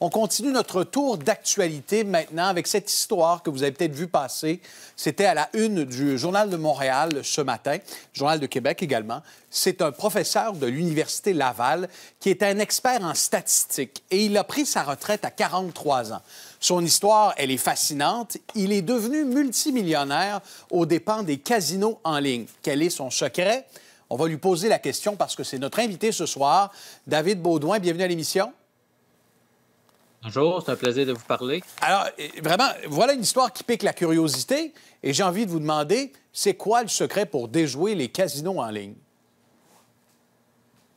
On continue notre tour d'actualité maintenant avec cette histoire que vous avez peut-être vu passer. C'était à la une du Journal de Montréal ce matin, Journal de Québec également. C'est un professeur de l'Université Laval qui est un expert en statistiques et il a pris sa retraite à 43 ans. Son histoire, elle est fascinante. Il est devenu multimillionnaire aux dépens des casinos en ligne. Quel est son secret? On va lui poser la question parce que c'est notre invité ce soir, David Baudouin. Bienvenue à l'émission. Bonjour, c'est un plaisir de vous parler. Alors, vraiment, voilà une histoire qui pique la curiosité et j'ai envie de vous demander, c'est quoi le secret pour déjouer les casinos en ligne?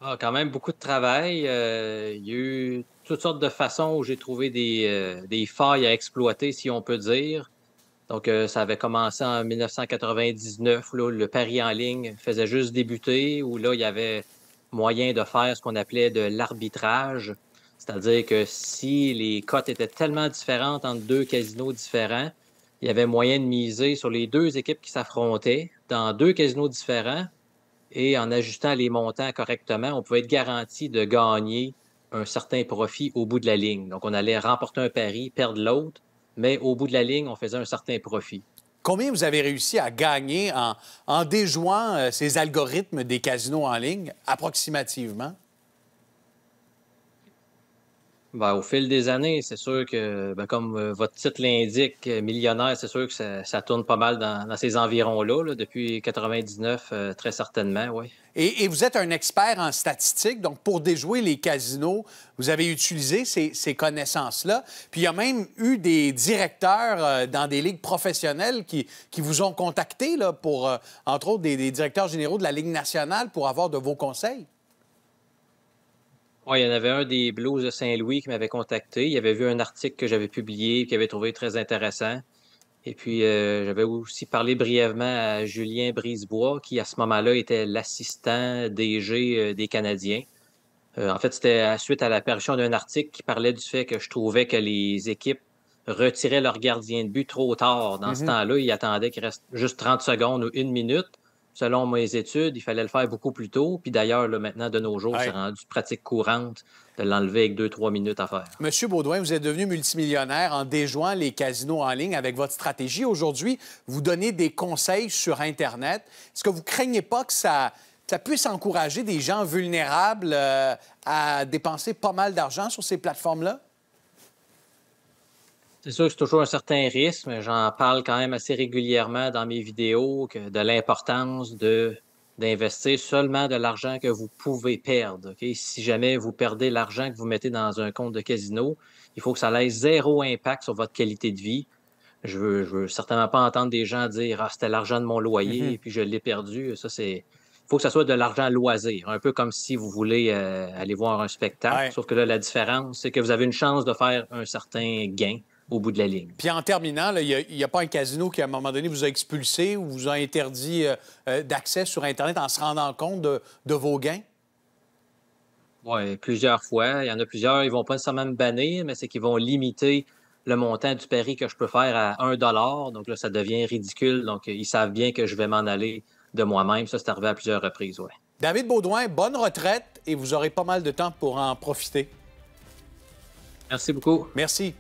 Ah, quand même beaucoup de travail. Euh, il y a eu toutes sortes de façons où j'ai trouvé des, euh, failles à exploiter, si on peut dire. Donc, euh, ça avait commencé en 1999. Là, le pari en ligne faisait juste débuter, où là, il y avait moyen de faire ce qu'on appelait de l'arbitrage. C'est-à-dire que si les cotes étaient tellement différentes entre deux casinos différents, il y avait moyen de miser sur les deux équipes qui s'affrontaient dans deux casinos différents et en ajustant les montants correctement, on pouvait être garanti de gagner un certain profit au bout de la ligne. Donc, on allait remporter un pari, perdre l'autre, mais au bout de la ligne, on faisait un certain profit. Combien vous avez réussi à gagner en, déjouant euh, ces algorithmes des casinos en ligne, approximativement? Ben, au fil des années, c'est sûr que, ben, comme euh, votre titre l'indique, euh, millionnaire, c'est sûr que ça, tourne pas mal dans, ces environs-là, depuis 99, euh, très certainement, oui. Et, vous êtes un expert en statistiques, donc pour déjouer les casinos, vous avez utilisé ces, connaissances-là. Puis il y a même eu des directeurs dans des ligues professionnelles qui, qui vous ont contacté, là, pour, entre autres, des directeurs généraux de la Ligue nationale pour avoir de vos conseils. Oui, il y en avait un des Blues de Saint-Louis qui m'avait contacté. Il avait vu un article que j'avais publié et qu'il avait trouvé très intéressant. Et puis, euh, j'avais aussi parlé brièvement à Julien Brisebois, qui à ce moment-là était l'assistant DG euh, des Canadiens. Euh, en fait, c'était suite à la d'un article qui parlait du fait que je trouvais que les équipes retiraient leurs gardiens de but trop tard. Dans ce mhm. temps-là, ils attendaient qu'il reste juste 30 secondes ou une minute selon mes études, il fallait le faire beaucoup plus tôt. Puis d'ailleurs, maintenant, de nos jours, c'est rendu pratique courante de l'enlever avec deux, trois minutes à faire. Monsieur Baudouin, vous êtes devenu multimillionnaire en déjouant les casinos en ligne avec votre stratégie. Aujourd'hui, vous donnez des conseils sur Internet. Est-ce que vous craignez pas que ça, puisse encourager des gens vulnérables euh, à dépenser pas mal d'argent sur ces plateformes-là? C'est sûr que c'est toujours un certain risque, mais j'en parle quand même assez régulièrement dans mes vidéos de l'importance de d'investir seulement de l'argent que vous pouvez perdre. Si jamais vous perdez l'argent que vous mettez dans un compte de casino, il faut que ça ait zéro impact sur votre qualité de vie. Je veux, veux certainement pas entendre des gens dire Ah, c'était l'argent de mon loyer mm-hmm. et puis je l'ai perdu. Ça, c'est. Il faut que ça soit de l'argent loisir, un peu comme si vous voulez euh, aller voir un spectacle. Sauf que là, la différence, c'est que vous avez une chance de faire un certain gain au bout de la ligne. Puis en terminant, il n'y a, pas un casino qui, à un moment donné, vous a expulsé ou vous a interdit euh, euh, d'accès sur Internet en se rendant compte de, vos gains? Oui, plusieurs fois. Il y en a plusieurs, ils vont pas nécessairement me bannir, mais c'est qu'ils vont limiter le montant du pari que je peux faire à 1 Donc là, ça devient ridicule. Donc, ils savent bien que je vais m'en aller de moi-même. Ça, c'est arrivé à plusieurs reprises, oui. David Baudouin, bonne retraite et vous aurez pas mal de temps pour en profiter. Merci beaucoup. Merci.